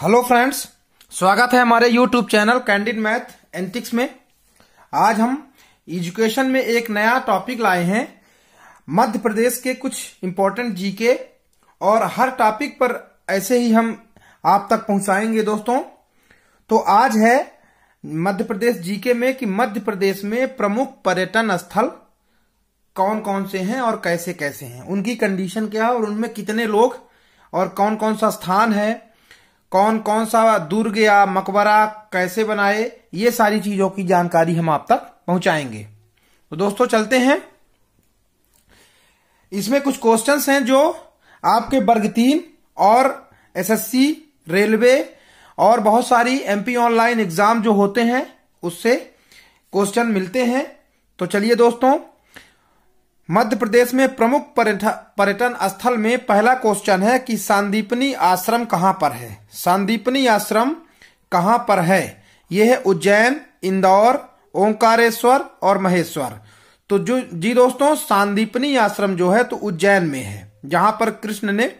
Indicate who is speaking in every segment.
Speaker 1: hello friends स्वागत है हमारे YouTube channel candid math antics में आज हम एजुकेशन में एक नया टॉपिक लाए हैं मध्य प्रदेश के कुछ इम्पोर्टेंट जीके और हर टॉपिक पर ऐसे ही हम आप तक पहुंचाएंगे दोस्तों तो आज है मध्य प्रदेश जीके में कि मध्य प्रदेश में प्रमुख पर्यटन स्थल कौन कौन से हैं और कैसे कैसे हैं उनकी कंडीशन क्या है और उनमें कितने लोग और कौन कौन सा स्थान है कौन कौन सा दुर्ग या मकबरा कैसे बनाए ये सारी चीजों की जानकारी हम आप तक पहुंचाएंगे तो दोस्तों चलते हैं इसमें कुछ क्वेश्चंस हैं जो आपके वर्ग तीन और एसएससी रेलवे और बहुत सारी एमपी ऑनलाइन एग्जाम जो होते हैं उससे क्वेश्चन मिलते हैं तो चलिए दोस्तों मध्य प्रदेश में प्रमुख पर्यटन स्थल में पहला क्वेश्चन है कि सांदीपनी आश्रम कहाँ पर है सांदीपनी आश्रम कहाँ पर है यह है उज्जैन इंदौर ओंकारेश्वर और महेश्वर तो जो जी दोस्तों सांदीपनी आश्रम जो है तो उज्जैन में है जहां पर कृष्ण ने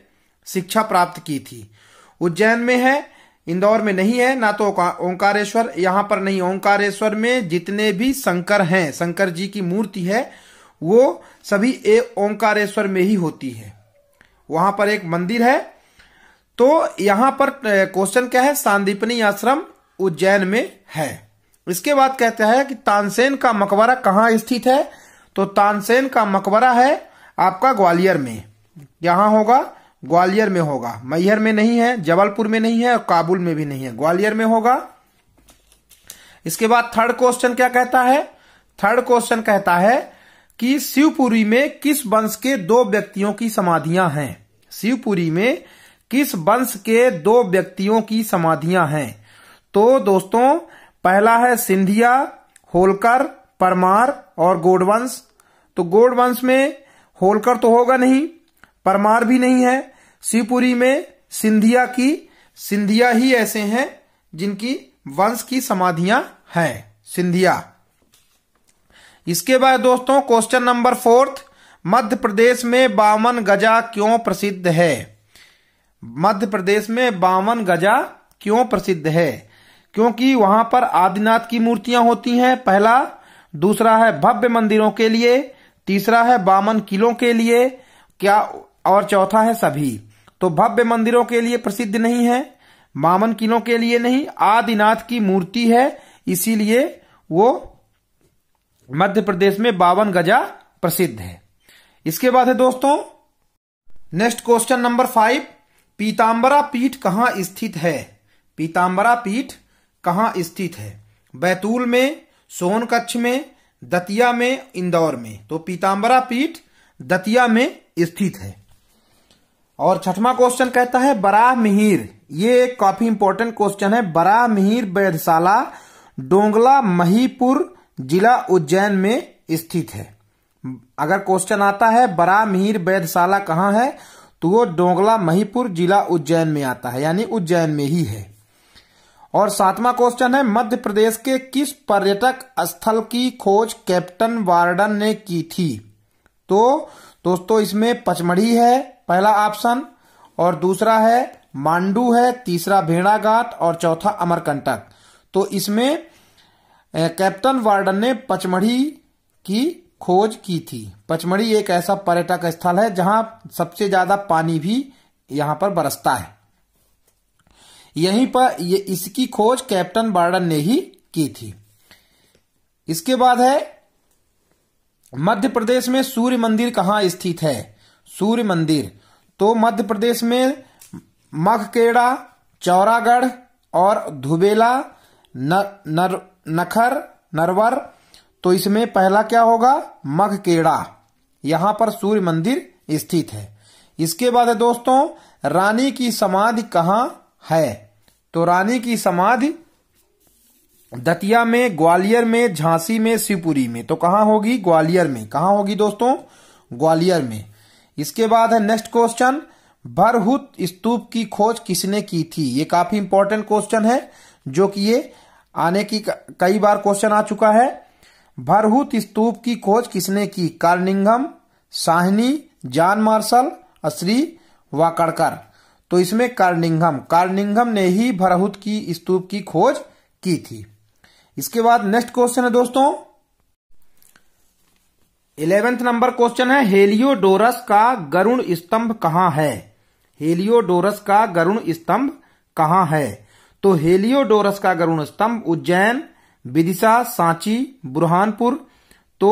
Speaker 1: शिक्षा प्राप्त की थी उज्जैन में है इंदौर में नहीं है ना तो ओंकारेश्वर यहाँ पर नहीं ओंकारेश्वर में जितने भी शंकर हैं शंकर जी की मूर्ति है वो सभी ए ओंकारेश्वर में ही होती है वहां पर एक मंदिर है तो यहां पर क्वेश्चन क्या है सांदीपनी आश्रम उज्जैन में है इसके बाद कहते हैं कि तानसेन का मकबरा कहाँ स्थित है तो तानसेन का मकबरा है आपका ग्वालियर में यहां होगा ग्वालियर में होगा मैहर में नहीं है जबलपुर में नहीं है और काबुल में भी नहीं है ग्वालियर में होगा इसके बाद थर्ड क्वेश्चन क्या कहता है थर्ड क्वेश्चन कहता है कि शिवपुरी में किस वंश के दो व्यक्तियों की समाधियां हैं शिवपुरी में किस वंश के दो व्यक्तियों की समाधियां हैं तो दोस्तों पहला है सिंधिया होलकर परमार और गोडवंश तो गोडवंश में होलकर तो होगा नहीं परमार भी नहीं है शिवपुरी में सिंधिया की सिंधिया ही ऐसे हैं जिनकी वंश की समाधियां हैं सिंधिया इसके बाद दोस्तों question number fourth Madhya Pradesh में बावन गजा क्यों प्रसिद्ध है मध्य प्रदेश में बावन गजा क्यों प्रसिद्ध है क्योंकि वहां पर आदिनाथ की मूर्तियां होती हैं पहला दूसरा है भव्य मंदिरों के लिए तीसरा है बामन किलों के लिए क्या और चौथा है सभी तो भव्य मंदिरों के लिए प्रसिद्ध नहीं है बामन किलों के लिए नहीं आदिनाथ की मूर्ति है इसीलिए वो मध्य प्रदेश में बावन गजा प्रसिद्ध है इसके बाद है दोस्तों next question number five Pitambara Peeth कहाँ स्थित है पीताम्बरा पीठ कहाँ स्थित है बैतूल में सोनकच्छ में दतिया में इंदौर में तो पीताम्बरा पीठ दतिया में स्थित है और छठवां क्वेश्चन कहता है बराह मिहिर ये एक काफी इंपॉर्टेंट क्वेश्चन है बराह मिहिर वैधशाला डोंगला महीपुर जिला उज्जैन में स्थित है अगर क्वेश्चन आता है बरा मिहिर वैधशाला कहाँ है तो वो डोंगला महीपुर जिला उज्जैन में आता है यानी उज्जैन में ही है और सातवां क्वेश्चन है मध्य प्रदेश के किस पर्यटक स्थल की खोज कैप्टन वार्डन ने की थी तो दोस्तों इसमें पचमढ़ी है पहला ऑप्शन और दूसरा है मांडू है तीसरा भेड़ाघाट और चौथा अमरकंटक तो इसमें कैप्टन वार्डन ने पचमढ़ी की खोज की थी पचमढ़ी एक ऐसा पर्यटक स्थल है जहां सबसे ज्यादा पानी भी यहां पर बरसता है यहीं पर ये इसकी खोज कैप्टन वार्डन ने ही की थी इसके बाद है मध्य प्रदेश में सूर्य मंदिर कहाँ स्थित है सूर्य मंदिर तो मध्य प्रदेश में मखकेड़ा चौरागढ़ और धुबेला नर, नर नखर नरवर तो इसमें पहला क्या होगा मखकेड़ा यहां पर सूर्य मंदिर स्थित है इसके बाद है दोस्तों रानी की समाधि कहाँ है तो रानी की समाधि दतिया में ग्वालियर में झांसी में शिवपुरी में तो कहाँ होगी ग्वालियर में कहा होगी दोस्तों ग्वालियर में इसके बाद है नेक्स्ट क्वेश्चन भरहुत स्तूप की खोज किसने की थी ये काफी इंपॉर्टेंट क्वेश्चन है जो कि ये आने की कई बार क्वेश्चन आ चुका है भरहूत स्तूप की खोज किसने की कार्निंगम साहनी जान मार्शल व वाकड़कर तो इसमें कार्निंगम कार्निंगम ने ही भरहूत की स्तूप की खोज की थी इसके बाद नेक्स्ट क्वेश्चन है दोस्तों इलेवेंथ नंबर क्वेश्चन है हेलियोडोरस का गरुण स्तंभ कहाँ है हेलियोडोरस का गरुण स्तंभ कहाँ है तो हेलियोडोरस का गरुण स्तंभ उज्जैन विदिशा सांची बुरहानपुर तो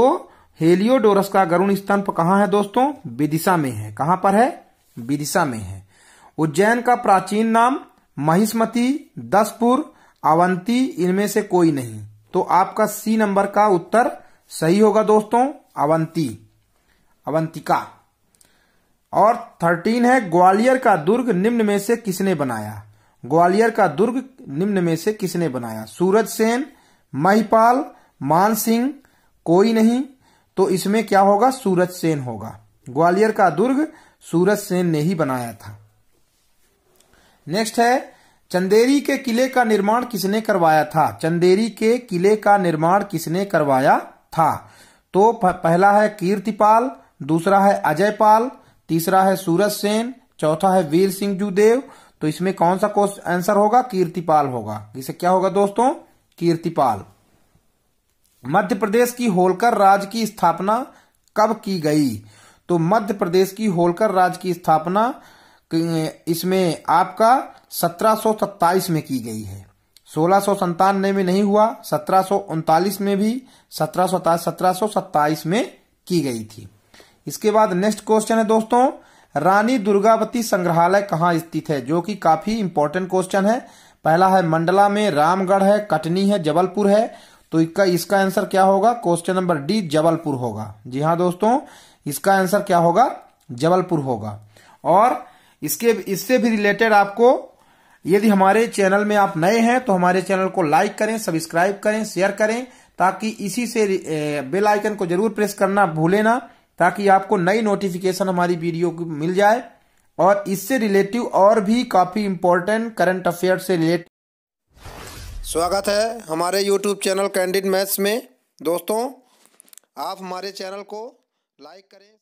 Speaker 1: हेलियोडोरस का गरुण स्तंभ कहाँ है दोस्तों विदिशा में है कहां पर है विदिशा में है उज्जैन का प्राचीन नाम महिष्मती दसपुर अवंती इनमें से कोई नहीं तो आपका सी नंबर का उत्तर सही होगा दोस्तों अवंती अवंतिका और थर्टीन है ग्वालियर का दुर्ग निम्न में से किसने बनाया ग्वालियर का दुर्ग निम्न में से किसने बनाया सूरज सेन महिपाल मान सिंह कोई नहीं तो इसमें क्या होगा सूरज सेन होगा ग्वालियर का दुर्ग सूरज सेन ने ही बनाया था नेक्स्ट है चंदेरी के किले का निर्माण किसने करवाया था चंदेरी के किले का निर्माण किसने करवाया था तो पहला है कीर्तिपाल दूसरा है अजयपाल तीसरा है सूरज सेन चौथा है वीर सिंह जुदेव तो इसमें कौन सा आंसर होगा कीर्तिपाल होगा इसे क्या होगा दोस्तों कीर्तिपाल मध्य प्रदेश की होलकर राज की स्थापना कब की गई तो मध्य प्रदेश की होलकर राज की स्थापना इसमें आपका सत्रह में की गई है सोलह में नहीं हुआ सत्रह में भी सत्रह सत्रह में की गई थी इसके बाद नेक्स्ट क्वेश्चन है दोस्तों रानी दुर्गावती संग्रहालय कहाँ स्थित है जो कि काफी इंपॉर्टेंट क्वेश्चन है पहला है मंडला में रामगढ़ है कटनी है जबलपुर है तो इसका इसका आंसर क्या होगा क्वेश्चन नंबर डी जबलपुर होगा जी हाँ दोस्तों इसका आंसर क्या होगा जबलपुर होगा और इसके इससे भी रिलेटेड आपको यदि हमारे चैनल में आप नए हैं तो हमारे चैनल को लाइक करें सब्सक्राइब करें शेयर करें ताकि इसी से बेल आइकन को जरूर प्रेस करना भूले ना ताकि आपको नई नोटिफिकेशन हमारी वीडियो की मिल जाए और इससे रिलेटिव और भी काफ़ी इंपॉर्टेंट करंट अफेयर से रिलेटिव स्वागत है हमारे यूट्यूब चैनल कैंडिड मैथ्स में दोस्तों आप हमारे चैनल को लाइक करें